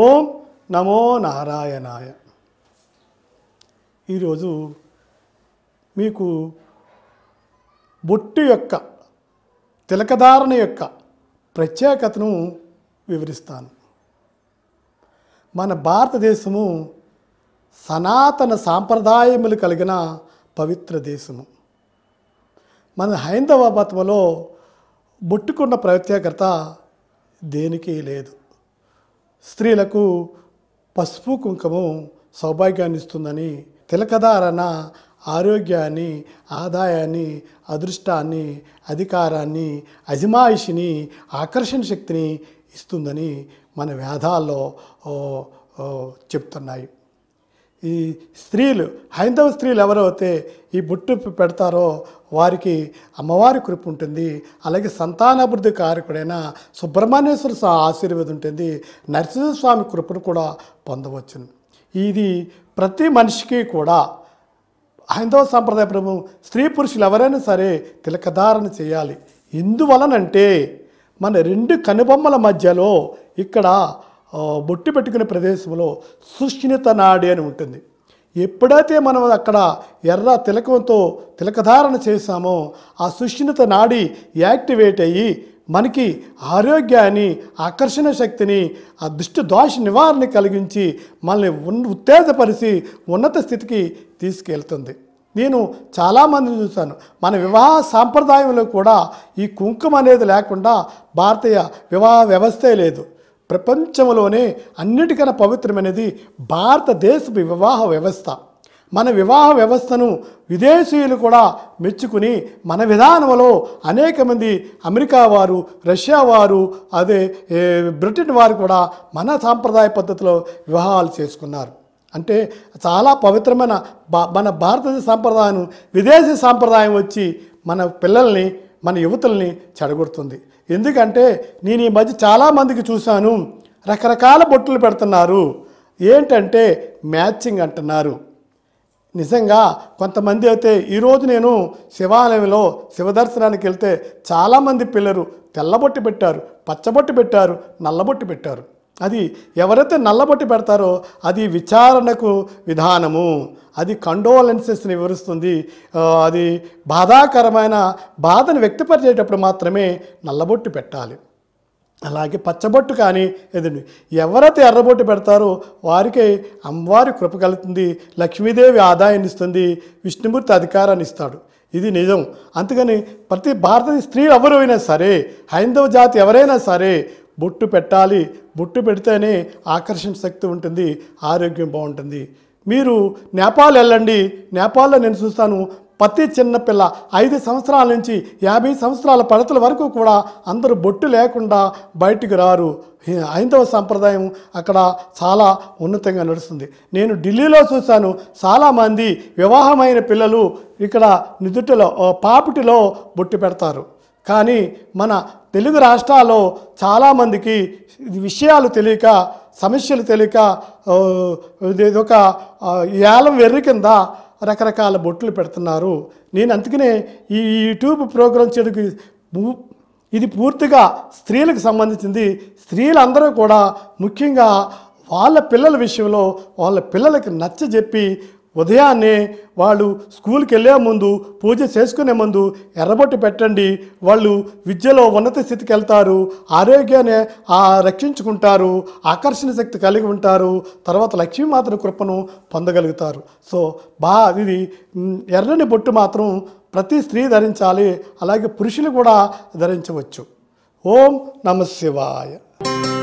ఓం నమో నారాయణాయ ఈరోజు మీకు బొట్టు యొక్క తిలకధారణ యొక్క ప్రత్యేకతను వివరిస్తాను మన భారతదేశము సనాతన సాంప్రదాయములు కలిగిన పవిత్ర దేశము మన హైందవ మతంలో బొట్టుకున్న ప్రత్యేకత దేనికి లేదు స్త్రీలకు పసుపు కుంకుమం సౌభాగ్యాన్ని ఇస్తుందని తిలకధారణ ఆరోగ్యాన్ని ఆదాయాన్ని అదృష్టాన్ని అధికారాన్ని అజమాయిషిని ఆకర్షణ శక్తిని ఇస్తుందని మన వేదాల్లో చెప్తున్నాయి ఈ స్త్రీలు హైందవ స్త్రీలు ఎవరైతే ఈ బుట్టు పెడతారో వారికి అమ్మవారి కృప ఉంటుంది అలాగే సంతానాభివృద్ధి కారకుడైన సుబ్రహ్మణ్యేశ్వర ఆశీర్వాదం ఉంటుంది నరసింహస్వామి కృపను కూడా పొందవచ్చు ఇది ప్రతి మనిషికి కూడా హైందవ సాంప్రదాయ ప్రభు స్త్రీ పురుషులు ఎవరైనా సరే తిలకధారణ చేయాలి ఎందువలనంటే మన రెండు కనుబొమ్మల మధ్యలో ఇక్కడ బొట్టి పెట్టుకునే ప్రదేశంలో సుష్ణిత నాడి అని ఉంటుంది ఎప్పుడైతే మనం అక్కడ ఎర్ర తిలకంతో తిలకధారణ చేశామో ఆ సుష్ణిత నాడి యాక్టివేట్ అయ్యి మనకి ఆరోగ్యాన్ని ఆకర్షణ శక్తిని ఆ దుష్టి దోష నివారణ కలిగించి మనల్ని ఉన్ ఉత్తేజపరిచి ఉన్నత స్థితికి తీసుకెళ్తుంది నేను చాలామందిని చూశాను మన వివాహ సాంప్రదాయంలో కూడా ఈ కుంకుమ అనేది లేకుండా భారతీయ వివాహ వ్యవస్థే లేదు ప్రపంచంలోనే అన్నిటికన్నా పవిత్రమైనది భారతదేశపు వివాహ వ్యవస్థ మన వివాహ వ్యవస్థను విదేశీయులు కూడా మెచ్చుకుని మన విధానంలో అనేక మంది అమెరికా వారు రష్యా వారు అదే బ్రిటన్ వారు కూడా మన సాంప్రదాయ పద్ధతిలో వివాహాలు చేసుకున్నారు అంటే చాలా పవిత్రమైన మన భారతదేశ సాంప్రదాయం విదేశీ సాంప్రదాయం వచ్చి మన పిల్లల్ని మన యువతల్ని చెడగొడుతుంది ఎందుకంటే నేను ఈ మధ్య చాలామందికి చూశాను రకరకాల బొట్టులు పెడుతున్నారు ఏంటంటే మ్యాచింగ్ అంటున్నారు నిజంగా కొంతమంది అయితే ఈరోజు నేను శివాలయంలో శివదర్శనానికి వెళ్తే చాలామంది పిల్లలు తెల్లబొట్టి పెట్టారు పచ్చబొట్టు పెట్టారు నల్లబొట్టి పెట్టారు అది ఎవరైతే నల్లబొట్టి పెడతారో అది విచారణకు విధానము అది కండోలెన్సెస్ని వివరిస్తుంది అది బాధాకరమైన బాధను వ్యక్తపరిచేటప్పుడు మాత్రమే నల్లబొట్టు పెట్టాలి అలాగే పచ్చబొట్టు కానీ ఎదండి ఎవరైతే ఎర్రబొట్టు పెడతారో వారికి అమ్మవారి కృప కలుగుతుంది లక్ష్మీదేవి ఆదాయాన్ని ఇస్తుంది విష్ణుమూర్తి అధికారాన్ని ఇస్తాడు ఇది నిజం అందుకని ప్రతి భారత స్త్రీ ఎవరైనా సరే హైందవ జాతి ఎవరైనా సరే బొట్టు పెట్టాలి బొట్టు పెడితేనే ఆకర్షణ శక్తి ఉంటుంది ఆరోగ్యం బాగుంటుంది మీరు నేపాల్ వెళ్ళండి నేపాల్లో నేను చూస్తాను ప్రతి చిన్నపిల్ల ఐదు సంవత్సరాల నుంచి యాభై సంవత్సరాల పడతల వరకు కూడా అందరూ బొట్టు లేకుండా బయటికి రారు హైందవ సంప్రదాయం అక్కడ చాలా ఉన్నతంగా నడుస్తుంది నేను ఢిల్లీలో చూశాను చాలామంది వివాహమైన పిల్లలు ఇక్కడ నిదుటిలో పాపిటిలో బొట్టు పెడతారు కానీ మన తెలుగు రాష్ట్రాల్లో చాలామందికి విషయాలు తెలియక సమస్యలు తెలియక ఇదొక ఏలం వెర్రి కింద రకరకాల బొట్లు పెడుతున్నారు నేను అందుకనే ఈ యూట్యూబ్ ప్రోగ్రామ్ చెడుకు ఇది పూర్తిగా స్త్రీలకు సంబంధించింది స్త్రీలందరూ కూడా ముఖ్యంగా వాళ్ళ పిల్లల విషయంలో వాళ్ళ పిల్లలకి నచ్చజెప్పి ఉదయాన్నే వాళ్ళు స్కూల్కి వెళ్ళే ముందు పూజ చేసుకునే ముందు ఎర్రబొట్టు పెట్టండి వాళ్ళు విద్యలో ఉన్నత స్థితికి వెళ్తారు ఆరోగ్యాన్ని రక్షించుకుంటారు ఆకర్షణ శక్తి కలిగి ఉంటారు తర్వాత లక్ష్మీ మాత్రం కృపను పొందగలుగుతారు సో బా ఇది ఎర్రని బొట్టు మాత్రం ప్రతి స్త్రీ ధరించాలి అలాగే పురుషులు కూడా ధరించవచ్చు ఓం నమ శివాయ